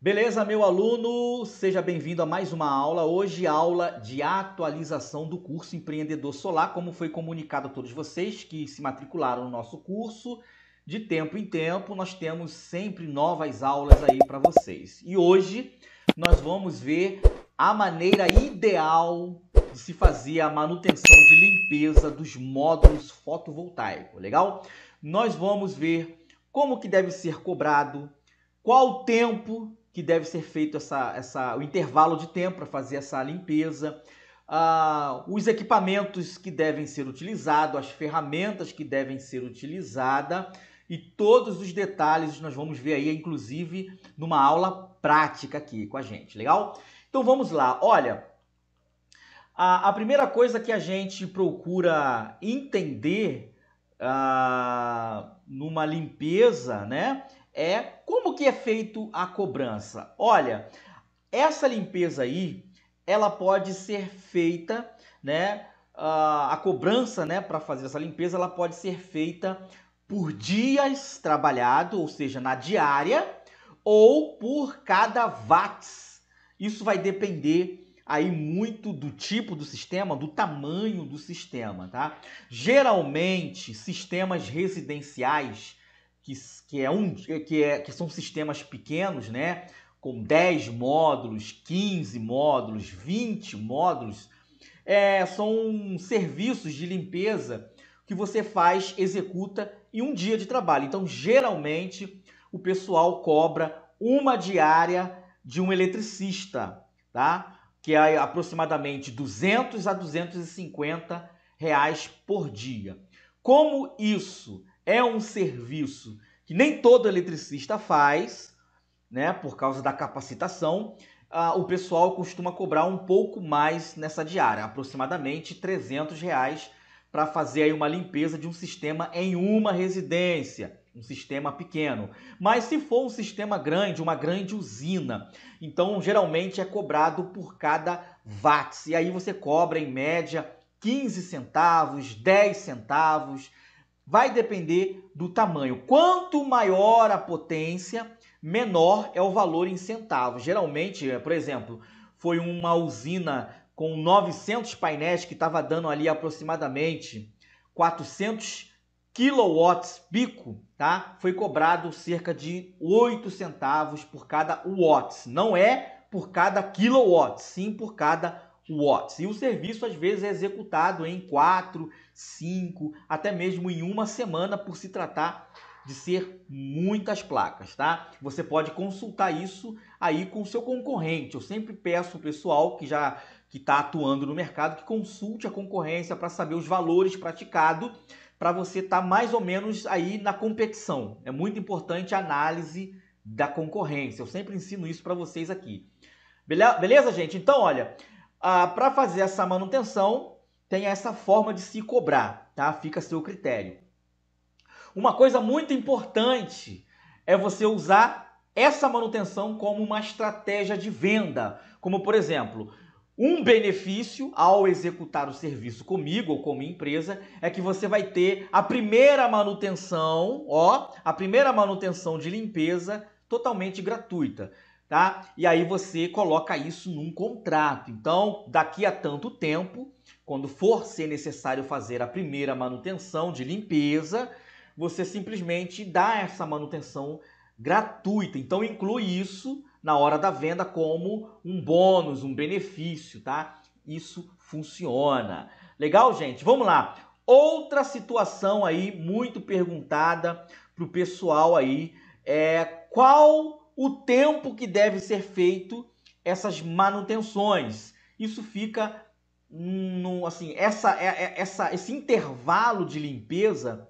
Beleza, meu aluno? Seja bem-vindo a mais uma aula. Hoje, aula de atualização do curso Empreendedor Solar, como foi comunicado a todos vocês que se matricularam no nosso curso. De tempo em tempo, nós temos sempre novas aulas aí para vocês. E hoje, nós vamos ver a maneira ideal de se fazer a manutenção de limpeza dos módulos fotovoltaicos, legal? Nós vamos ver como que deve ser cobrado, qual o tempo que deve ser feito essa, essa, o intervalo de tempo para fazer essa limpeza, ah, os equipamentos que devem ser utilizados, as ferramentas que devem ser utilizadas e todos os detalhes nós vamos ver aí, inclusive, numa aula prática aqui com a gente, legal? Então vamos lá, olha, a, a primeira coisa que a gente procura entender ah, numa limpeza, né, é como que é feito a cobrança. Olha, essa limpeza aí, ela pode ser feita, né? A cobrança, né, para fazer essa limpeza, ela pode ser feita por dias trabalhado, ou seja, na diária, ou por cada watts. Isso vai depender aí muito do tipo do sistema, do tamanho do sistema, tá? Geralmente, sistemas residenciais que, que, é um, que, é, que são sistemas pequenos, né? com 10 módulos, 15 módulos, 20 módulos, é, são serviços de limpeza que você faz, executa em um dia de trabalho. Então, geralmente, o pessoal cobra uma diária de um eletricista, tá? Que é aproximadamente 200 a 250 reais por dia. Como isso é um serviço que nem todo eletricista faz, né, por causa da capacitação, ah, o pessoal costuma cobrar um pouco mais nessa diária, aproximadamente 300 reais para fazer aí uma limpeza de um sistema em uma residência, um sistema pequeno. Mas se for um sistema grande, uma grande usina, então geralmente é cobrado por cada watt. E aí você cobra em média 15 centavos, 10 centavos, vai depender do tamanho. Quanto maior a potência, menor é o valor em centavos. Geralmente, eh, por exemplo, foi uma usina com 900 painéis que estava dando ali aproximadamente 400 kilowatts pico, tá? Foi cobrado cerca de 8 centavos por cada watts. Não é por cada kilowatt, sim por cada watts. E o serviço às vezes é executado em 4, 5, até mesmo em uma semana por se tratar de ser muitas placas, tá? Você pode consultar isso aí com o seu concorrente. Eu sempre peço o pessoal que já que está atuando no mercado que consulte a concorrência para saber os valores praticados para você estar tá mais ou menos aí na competição. É muito importante a análise da concorrência. Eu sempre ensino isso para vocês aqui. Beleza, gente? Então, olha, ah, Para fazer essa manutenção, tem essa forma de se cobrar, tá? Fica a seu critério. Uma coisa muito importante é você usar essa manutenção como uma estratégia de venda, como por exemplo, um benefício ao executar o serviço comigo ou com minha empresa é que você vai ter a primeira manutenção, ó, a primeira manutenção de limpeza totalmente gratuita tá? E aí você coloca isso num contrato. Então, daqui a tanto tempo, quando for ser necessário fazer a primeira manutenção de limpeza, você simplesmente dá essa manutenção gratuita. Então, inclui isso na hora da venda como um bônus, um benefício, tá? Isso funciona. Legal, gente? Vamos lá. Outra situação aí muito perguntada pro pessoal aí é qual o tempo que deve ser feito essas manutenções. Isso fica assim, essa, é, é, essa, esse intervalo de limpeza,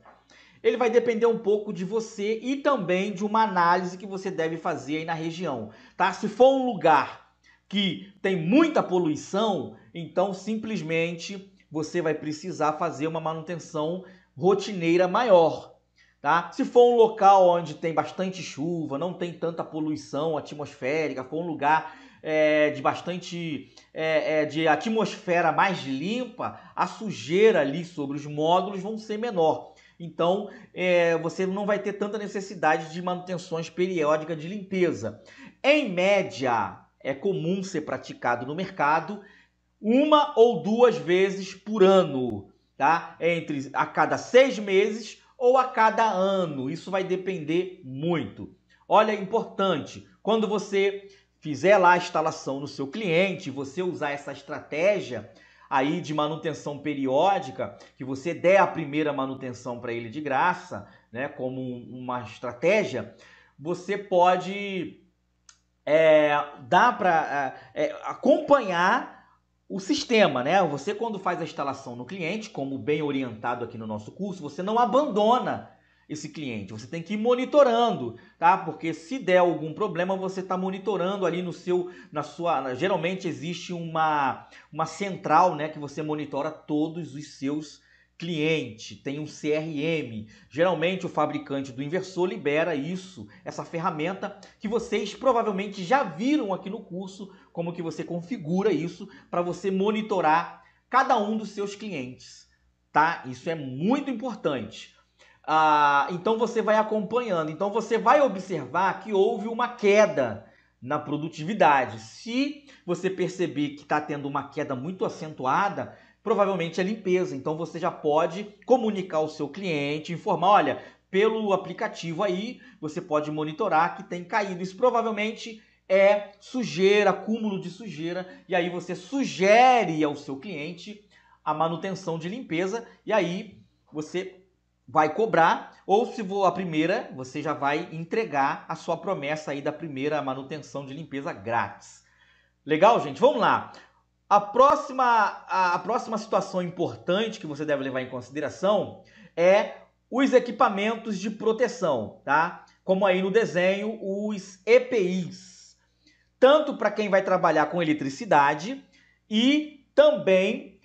ele vai depender um pouco de você e também de uma análise que você deve fazer aí na região, tá? Se for um lugar que tem muita poluição, então simplesmente você vai precisar fazer uma manutenção rotineira maior, Tá? Se for um local onde tem bastante chuva, não tem tanta poluição atmosférica, for um lugar é, de bastante é, é, de atmosfera mais limpa, a sujeira ali sobre os módulos vão ser menor. Então é, você não vai ter tanta necessidade de manutenções periódicas de limpeza. Em média, é comum ser praticado no mercado uma ou duas vezes por ano, tá? Entre a cada seis meses ou a cada ano. Isso vai depender muito. Olha, é importante, quando você fizer lá a instalação no seu cliente, você usar essa estratégia aí de manutenção periódica, que você der a primeira manutenção para ele de graça, né, como uma estratégia, você pode é, dar para é, é, acompanhar o sistema, né? Você quando faz a instalação no cliente, como bem orientado aqui no nosso curso, você não abandona esse cliente. Você tem que ir monitorando, tá? Porque se der algum problema, você está monitorando ali no seu, na sua, geralmente existe uma uma central, né, que você monitora todos os seus cliente, tem um CRM. Geralmente o fabricante do inversor libera isso, essa ferramenta que vocês provavelmente já viram aqui no curso, como que você configura isso para você monitorar cada um dos seus clientes, tá? Isso é muito importante. Ah, então você vai acompanhando, então você vai observar que houve uma queda na produtividade. Se você perceber que está tendo uma queda muito acentuada, provavelmente é limpeza. Então você já pode comunicar ao seu cliente, informar, olha, pelo aplicativo aí, você pode monitorar que tem caído. Isso provavelmente é sujeira, acúmulo de sujeira, e aí você sugere ao seu cliente a manutenção de limpeza e aí você vai cobrar ou se for a primeira, você já vai entregar a sua promessa aí da primeira manutenção de limpeza grátis. Legal, gente? Vamos lá. A próxima, a, próxima situação importante que você deve levar em consideração é os equipamentos de proteção, tá? Como aí no desenho, os EPIs. Tanto para quem vai trabalhar com eletricidade e também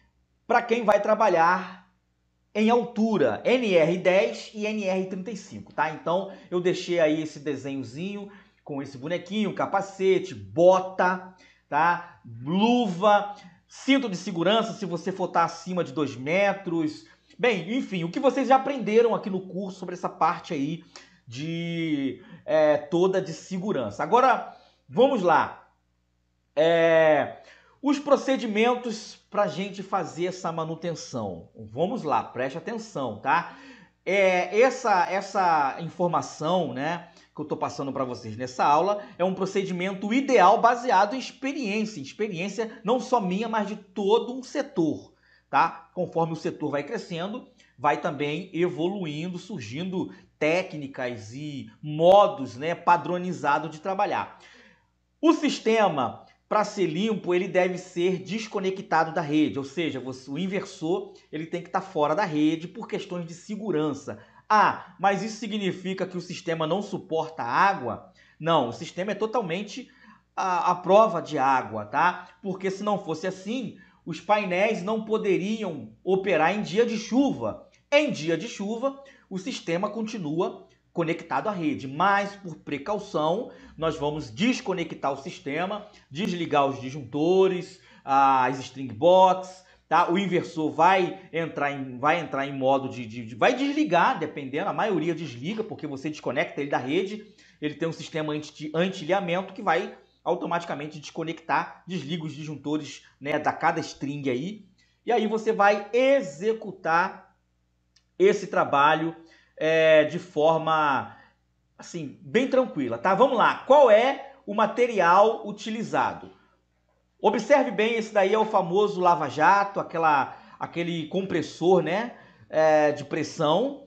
para quem vai trabalhar em altura, NR10 e NR35, tá? Então, eu deixei aí esse desenhozinho com esse bonequinho, capacete, bota tá? Luva, cinto de segurança se você for estar tá acima de 2 metros. Bem, enfim, o que vocês já aprenderam aqui no curso sobre essa parte aí de é, toda de segurança. Agora, vamos lá. É, os procedimentos para a gente fazer essa manutenção. Vamos lá, preste atenção, tá? É, essa, essa informação, né? que eu estou passando para vocês nessa aula é um procedimento ideal baseado em experiência, experiência não só minha, mas de todo um setor, tá? Conforme o setor vai crescendo, vai também evoluindo, surgindo técnicas e modos, né, padronizado de trabalhar. O sistema para ser limpo, ele deve ser desconectado da rede, ou seja, o inversor ele tem que estar tá fora da rede por questões de segurança. Ah, mas isso significa que o sistema não suporta água? Não, o sistema é totalmente à, prova de água, tá? Porque se não fosse assim, os painéis não poderiam operar em dia de chuva. Em dia de chuva, o sistema continua conectado à rede, mas por precaução, nós vamos desconectar o sistema, desligar os disjuntores, as string box, tá? O inversor vai entrar em, vai entrar em modo de, de, de, vai desligar, dependendo, a maioria desliga, porque você desconecta ele da rede, ele tem um sistema anti, antilhamento que vai automaticamente desconectar, desliga os disjuntores né, da cada string aí, e aí você vai executar esse trabalho é, de forma, assim, bem tranquila, tá? Vamos lá, qual é o material utilizado? Observe bem, esse daí é o famoso lava-jato, aquela aquele compressor, né, é, de pressão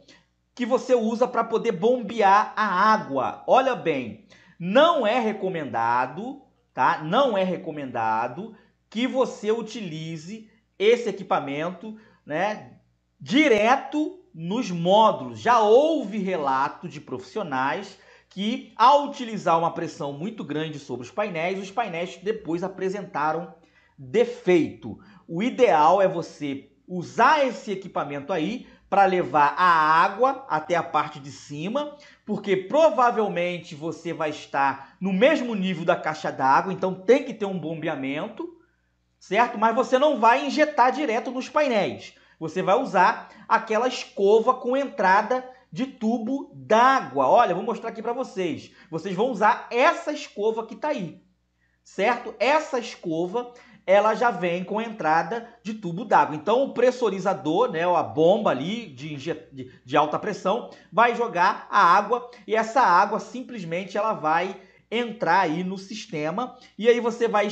que você usa para poder bombear a água. Olha bem, não é recomendado, tá? Não é recomendado que você utilize esse equipamento, né, direto nos módulos. Já houve relato de profissionais que ao utilizar uma pressão muito grande sobre os painéis, os painéis depois apresentaram defeito. O ideal é você usar esse equipamento aí para levar a água até a parte de cima, porque provavelmente você vai estar no mesmo nível da caixa d'água, então tem que ter um bombeamento, certo? Mas você não vai injetar direto nos painéis. Você vai usar aquela escova com entrada de tubo d'água. Olha, vou mostrar aqui para vocês. Vocês vão usar essa escova que está aí, certo? Essa escova, ela já vem com entrada de tubo d'água. Então, o pressurizador, né, a bomba ali de, de, de alta pressão, vai jogar a água e essa água simplesmente ela vai entrar aí no sistema e aí você vai,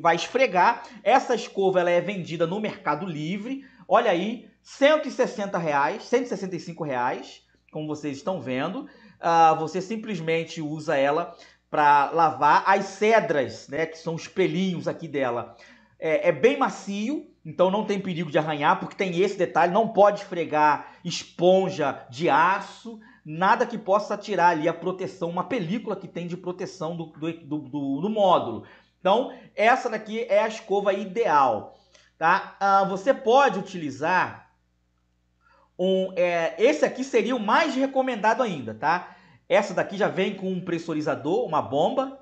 vai esfregar. Essa escova ela é vendida no Mercado Livre. Olha aí, 160 reais, 165 reais como vocês estão vendo. Uh, você simplesmente usa ela para lavar as cedras, né, que são os pelinhos aqui dela. É, é, bem macio, então não tem perigo de arranhar, porque tem esse detalhe, não pode esfregar esponja de aço, nada que possa tirar ali a proteção, uma película que tem de proteção do, do, do, do, do módulo. Então, essa daqui é a escova ideal. Tá? Uh, você pode utilizar um, é, esse aqui seria o mais recomendado ainda, tá? Essa daqui já vem com um pressurizador, uma bomba,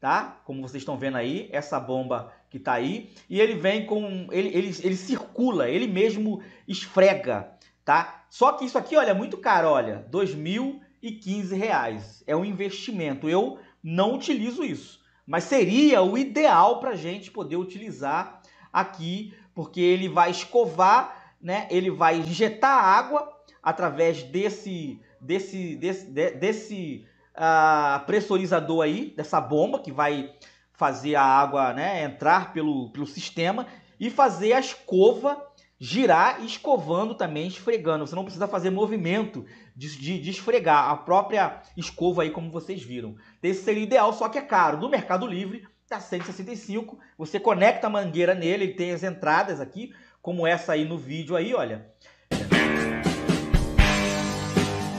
tá? Como vocês estão vendo aí, essa bomba que tá aí. E ele vem com... ele, ele, ele circula, ele mesmo esfrega, tá? Só que isso aqui, olha, é muito caro, olha. R$ 2.015. É um investimento. Eu não utilizo isso. Mas seria o ideal para gente poder utilizar aqui, porque ele vai escovar né? Ele vai injetar água através desse desse desse, desse uh, pressurizador aí, dessa bomba que vai fazer a água, né, entrar pelo, pelo sistema e fazer a escova girar, escovando também, esfregando. Você não precisa fazer movimento de, de, de, esfregar a própria escova aí, como vocês viram. Esse seria ideal, só que é caro. No Mercado Livre tá 165. Você conecta a mangueira nele, ele tem as entradas aqui como essa aí no vídeo aí, olha.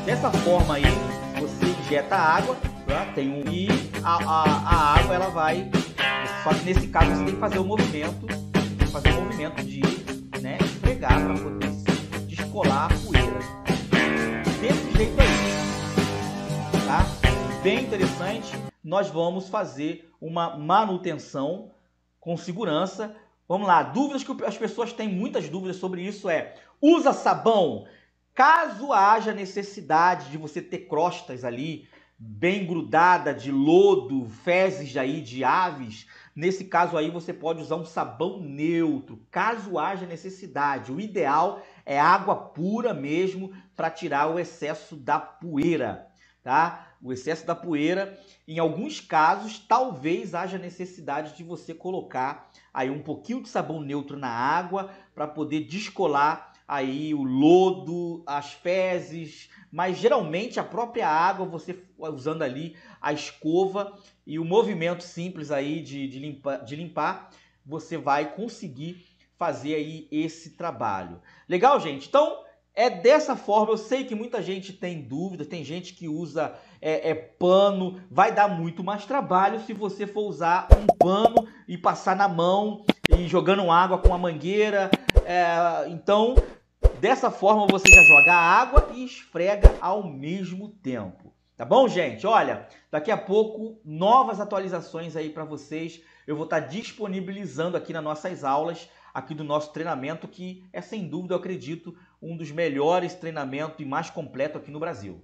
Dessa forma aí, você injeta água, tá? tem um e a, a, a água ela vai. Só que nesse caso você tem que fazer o um movimento, fazer o um movimento de né, esfregar para poder descolar a poeira. Desse jeito aí, tá? Bem interessante. Nós vamos fazer uma manutenção com segurança Vamos lá, dúvidas que as pessoas têm, muitas dúvidas sobre isso é: usa sabão caso haja necessidade de você ter crostas ali bem grudada de lodo, fezes aí de aves, nesse caso aí você pode usar um sabão neutro, caso haja necessidade. O ideal é água pura mesmo para tirar o excesso da poeira, tá? o excesso da poeira, em alguns casos, talvez haja necessidade de você colocar aí um pouquinho de sabão neutro na água para poder descolar aí o lodo, as fezes, mas geralmente a própria água, você usando ali a escova e o movimento simples aí de, de, limpa, de limpar, você vai conseguir fazer aí esse trabalho. Legal, gente? Então, é dessa forma, eu sei que muita gente tem dúvida, tem gente que usa é, é, pano, vai dar muito mais trabalho se você for usar um pano e passar na mão e jogando água com a mangueira. É, então, dessa forma você já joga a água e esfrega ao mesmo tempo. Tá bom, gente? Olha, daqui a pouco novas atualizações aí para vocês. Eu vou estar tá disponibilizando aqui nas nossas aulas, aqui do nosso treinamento, que é sem dúvida, eu acredito, um dos melhores treinamentos e mais completo aqui no Brasil.